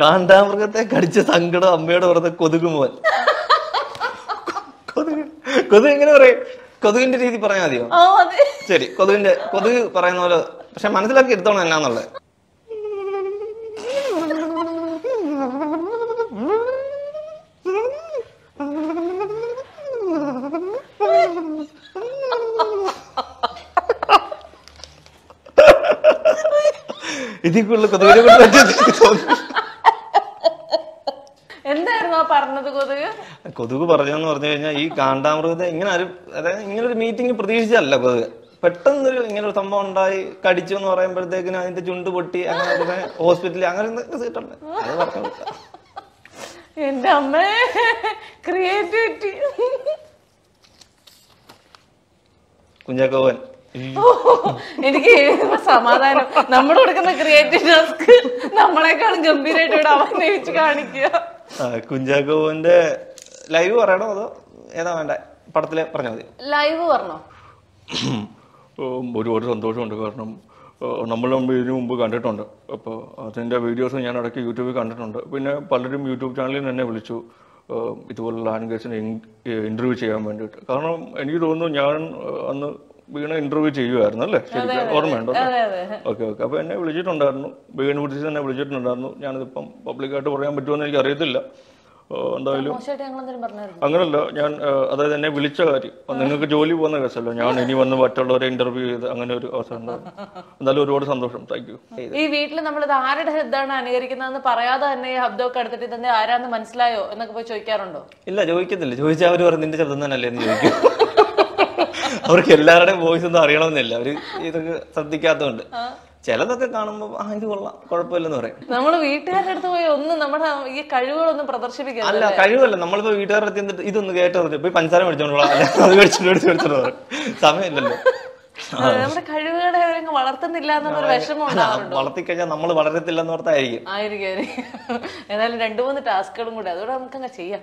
കാണ്ടാമൃഗത്തെ കടിച്ച സങ്കടം അമ്മയോട് പുറത്ത് കൊതുക് മോൻ കൊതുക് കൊതുക് എങ്ങനെ പറയും കൊതുകിന്റെ രീതി പറയാൻ മതിയോ ശരി കൊതുകിന്റെ കൊതുക് പറയുന്ന പോലെ പക്ഷെ മനസ്സിലാക്കി എടുത്തോണം എന്നാന്നുള്ളത് ഇതിക്കുള്ള കൊതുകിനെ കൊണ്ട് തോന്നുന്നു പറഞ്ഞത് കൊതുക് കൊതുക് പറഞ്ഞെന്ന് പറഞ്ഞു കഴിഞ്ഞാൽ ഈ കാണ്ടാമൃഗത്തെ ഇങ്ങനെ ഒരു അതായത് ഇങ്ങനെ ഒരു മീറ്റിംഗ് പ്രതീക്ഷിച്ചല്ല കൊതുക് ഒരു ഇങ്ങനെ ഒരു സംഭവം ഉണ്ടായി കടിച്ചു എന്ന് പറയുമ്പോഴത്തേക്കിനും അതിന്റെ ചുണ്ട് പൊട്ടി അങ്ങനെ ഹോസ്പിറ്റലിൽ അങ്ങനെ എന്തൊക്കെ സീറ്റുണ്ട് അത് പറഞ്ഞു എന്റെ അമ്മേ ക്രിയേറ്റിവിറ്റി കുഞ്ഞാക്കോവൻ എനിക്ക് സമാധാനം നമ്മൾ കൊടുക്കുന്ന ക്രിയേറ്റീവ് ടാസ്ക് നമ്മളെക്കാളും ഗംഭീരമായിട്ട് ഇവിടെ അവനെ വെച്ച് കാണിക്കുക കുഞ്ചാക്കോവിന്റെ ലൈവ് പറയണോ അതോ ഏതാ വേണ്ട പടത്തിലെ പറഞ്ഞാൽ മതി ലൈവ് പറഞ്ഞോ ഒരുപാട് സന്തോഷമുണ്ട് കാരണം നമ്മൾ ഇതിന് മുമ്പ് കണ്ടിട്ടുണ്ട് അപ്പോൾ അതിൻ്റെ വീഡിയോസ് ഞാൻ ഇടയ്ക്ക് യൂട്യൂബിൽ കണ്ടിട്ടുണ്ട് പിന്നെ പലരും യൂട്യൂബ് ചാനലിൽ തന്നെ വിളിച്ചു ഇതുപോലുള്ള ആൻഗേഴ്സിനെ ഇൻ്റർവ്യൂ ചെയ്യാൻ വേണ്ടിയിട്ട് കാരണം എനിക്ക് തോന്നുന്നു ഞാൻ അന്ന് വീണ ഇന്റർവ്യൂ ചെയ്യുമായിരുന്നു അല്ലേ ശരിക്കും ഓർമ്മയുണ്ടോ ഓക്കെ ഓക്കെ അപ്പോൾ എന്നെ വിളിച്ചിട്ടുണ്ടായിരുന്നു വീണ് പിടിച്ച് തന്നെ വിളിച്ചിട്ടുണ്ടായിരുന്നു ഞാനിതിപ്പം പബ്ലിക്കായിട്ട് പറയാൻ പറ്റുമെന്ന് എനിക്ക് അറിയത്തില്ല എന്തായാലും അങ്ങനല്ല ഞാൻ അതായത് എന്നെ വിളിച്ച കാര്യം നിങ്ങൾക്ക് ജോലി പോകുന്ന കേസല്ലോ ഞാൻ ഇനി വന്ന് മറ്റുള്ളവരെ ഇന്റർവ്യൂ ചെയ്ത് അങ്ങനെ ഒരു അവസരം ഉണ്ടാവും എന്തായാലും ഒരുപാട് സന്തോഷം താങ്ക് യു ഈ വീട്ടിൽ നമ്മൾ ഇത് ആരുടെ ഹെദ്ദാണ് അനുകരിക്കുന്നതെന്ന് പറയാതെ തന്നെ ഹബ്ദൊക്കെ എടുത്തിട്ട് തന്നെ ആരാന്ന് മനസ്സിലായോ എന്നൊക്കെ പോയി ചോദിക്കാറുണ്ടോ ഇല്ല ചോദിക്കത്തില്ല ചോദിച്ചാൽ അവർ പറഞ്ഞു നിന്റെ ശബ്ദം അല്ലേ എന്ന് ചോദിക്കും അവർക്ക് എല്ലാവരുടെയും വോയിസ് ഒന്നും അറിയണമെന്നില്ല അവര് ഇതൊക്കെ ശ്രദ്ധിക്കാത്തതുകൊണ്ട് ചിലതൊക്കെ കാണുമ്പോൾ ആ ഇത് കൊള്ളാം കുഴപ്പമില്ലെന്ന് പറയും നമ്മൾ വീട്ടുകാരുടെ അടുത്ത് പോയി ഒന്ന് നമ്മുടെ ഈ കഴിവുകളൊന്നും പ്രദർശിപ്പിക്കുക അല്ല കഴിവല്ല നമ്മളിപ്പോ വീട്ടുകാരുടെ അടുത്ത് എന്നിട്ട് ഇതൊന്ന് കേട്ടോ പോയി പഞ്ചസാര മേടിച്ചോണ്ടോളാം അത് മേടിച്ചോണ്ട് മേടിച്ചു മേടിച്ചോണ്ട് പറയും സമയമില്ലല്ലോ നമ്മുടെ കഴിവുകളെ വളർത്തുന്നില്ല എന്നൊരു വിഷമം വളർത്തിക്കഴിഞ്ഞാൽ നമ്മൾ വളരത്തില്ലെന്ന് ഓർത്തായിരിക്കും ആയിരിക്കും ഏതായാലും രണ്ടു മൂന്ന് ടാസ്കുകളും കൂടെ അതുകൂടെ നമുക്കങ്ങ് ചെയ്യാം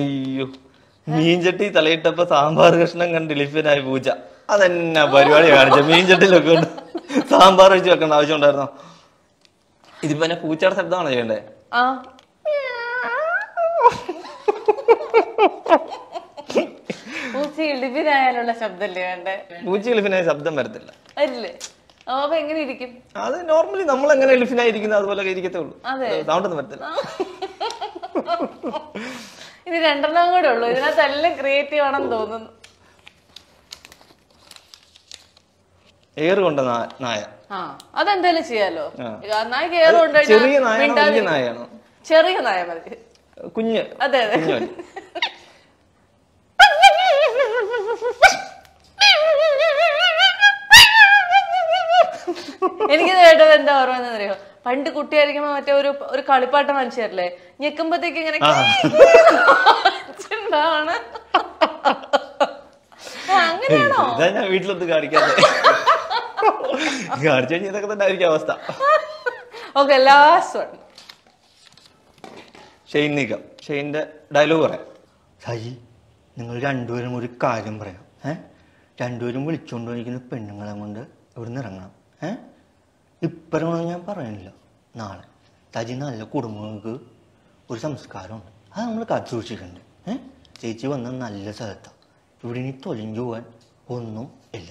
അയ്യോ മീൻചട്ടി തലയിട്ടപ്പോ സാമ്പാർ കഷ്ണം കണ്ട് ഡിലിഫിനായി പൂച്ച അതെന്നാ പരിപാടി കാണിച്ച മീൻചട്ടിയിലൊക്കെ ഉണ്ട് സാമ്പാർ വെച്ച് വെക്കേണ്ട ആവശ്യം ഉണ്ടായിരുന്നോ ഇതിപ്പോ എന്നെ പൂച്ചയുടെ ശബ്ദമാണോ ചെയ്യണ്ടേ പൂച്ച ഇളിഫിനായാലുള്ള ശബ്ദം വരത്തില്ല അല്ലേ അപ്പൊ എങ്ങനെ അത് നോർമലി നമ്മൾ എങ്ങനെ എലിഫിനായിരിക്കുന്നത് അതുപോലെ ഇരിക്കത്തേ ഉള്ളൂ സൗണ്ടൊന്നും ഒന്നും വരത്തില്ല ഇനി രണ്ടെണ്ണം കൂടെ ഉള്ളൂ എല്ലാം ക്രിയേറ്റീവ് ആണെന്ന് തോന്നുന്നു എയർ ആ അതെന്തായാലും ചെയ്യാലോ നായക്ക് എയർ ചെറിയ നായ മതി കുഞ്ഞ് അതെ അതെ എന്താ ഓർമ്മ എന്നറിയോ പണ്ട് കുട്ടിയായിരിക്കുമ്പോ മറ്റേ ഒരു ഒരു കളിപ്പാട്ട മനുഷ്യരല്ലേ ഞെക്കുമ്പോഴത്തേക്ക് ഇങ്ങനെ ഉണ്ടാവണ അങ്ങനെയാണോ ഞാൻ വീട്ടിലൊന്നും കാണിക്കാതെ കാണിച്ചു കഴിഞ്ഞാൽ ഇതൊക്കെ അവസ്ഥ ഓക്കെ ലാസ്റ്റ് വൺ ഷെയ്ൻ നീക്കം ഷെയ്ൻ്റെ ഡയലോഗ് പറയാം സായി നിങ്ങൾ രണ്ടുപേരും ഒരു കാര്യം പറയാം ഏഹ് രണ്ടുപേരും വിളിച്ചുകൊണ്ട് പെണ്ണുങ്ങളെ കൊണ്ട് ഇവിടുന്ന് ഇറങ്ങണം ഏഹ് ഇപ്പഴാണ് ഞാൻ പറയണില്ല നാളെ തജി നല്ല കുടുംബങ്ങൾക്ക് ഒരു സംസ്കാരമുണ്ട് അത് നമ്മൾ കാത്തു സൂക്ഷിക്കുന്നുണ്ട് ഏഹ് ചേച്ചി വന്ന നല്ല സ്ഥലത്താണ് ഇവിടെ ഇനി തൊലിഞ്ഞു പോവാൻ ഒന്നും ഇല്ല